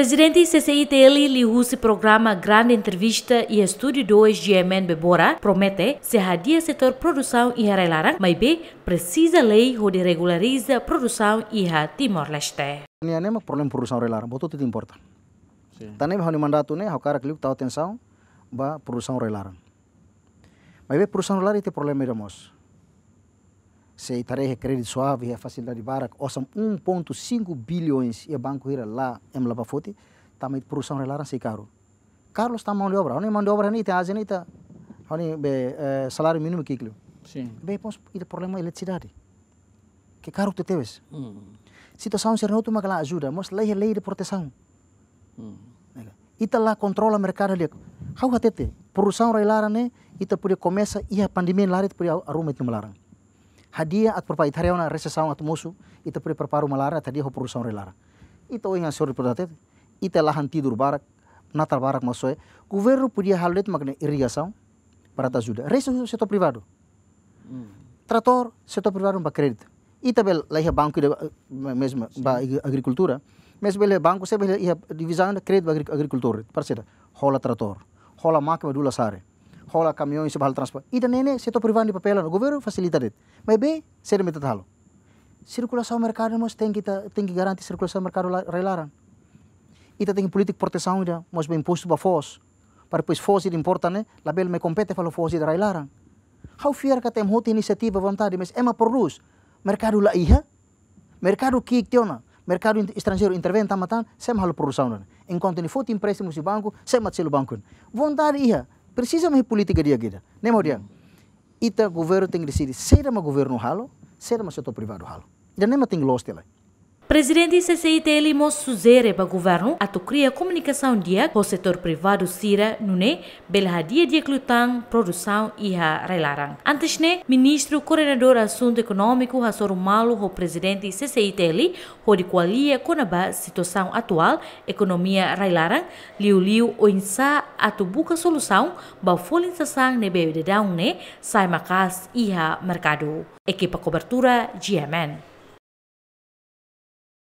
presidente CCITL Lihusi programa Grande Entrevista e Estúdio 2 GMN Bebora promete se radia setor produção e relarang, mas B precisa lei onde regulariza produção e a Timor-Leste. Ini ane mak problem produção relarang, botou tudo importa. Tane o mandato ne hakara klip tau tensão ba produção relarang. Mas B produção relarang itu é problema iremos se tarehe credit suave e facilidade barak são 1.5 bilhões e banco ir lá em lava foti tá a produção relaran si caro Carlos tá mão de obra, mão de obra nem tem asa nem tá, be eh, salário mínimo que aquilo. Sim. Bem, pons ele problema é eletricidade. Que caro te teves. Hum. Situação ser não tu magala ajuda, mas lei é lei de proteção. Hum. Ita tá lá controla mercado ali. Hau hatete, perusahaan relaran ne né? ita pura começa e a pandemia lá ita pura arruma itu melarang. hadia at perpaitareona resesaung at musu ita pre perparu malara at hadia hopurusaung relara ita oi nga sore prodate ita lahan tidur barak natar barak masoe governo podia halet magne irrigação para ta ajuda resto do setor privado trator setor privado ba crédito ita bel laia banco de mesmo ba agricultura mas bel banco se bel ia divisão de crédito agricultor parceira rola trator rola máquina do laçare o caminhão e bahal transporte. Ida nene setor privado de papelão, o governo facilita det. Mas bem, ser metade talo. Circulação do mercado nós tem que tem que garantir circulação do mercado e Ida tem política proteção ida, mas bem imposto para fós Para depois fós ida importa né, label me compete para fós ida relaran. How fear que tem hot iniciativa vontade, mas é uma produz. Mercado lá ia. Mercado que tiona mercado estrangeiro intervém tá matando, sem halo produção. Enquanto ele for empréstimos de banco, sem matar o banco. Vontade ia. Precisa mais política de nem né, Morian? Ita governo tem que decidir, será o governo halo será o setor privado halo Já nem tem lost lá. Presidente CCITL Mossuzere para o governo, atocria comunicação dia com o setor privado Sira, Nune, Belhadia de Produção e a Relaran. Antes, né, ministro coordenador assunto econômico, Rassor Malo, o presidente CCITL, Rodi Qualia, Conabá, situação atual, economia Relaran, Liu Liu, Oinsa, Atubuca solução, Bafolinsação, Nebebedão, né, Saimakas e a Mercado. Equipa cobertura, GMN.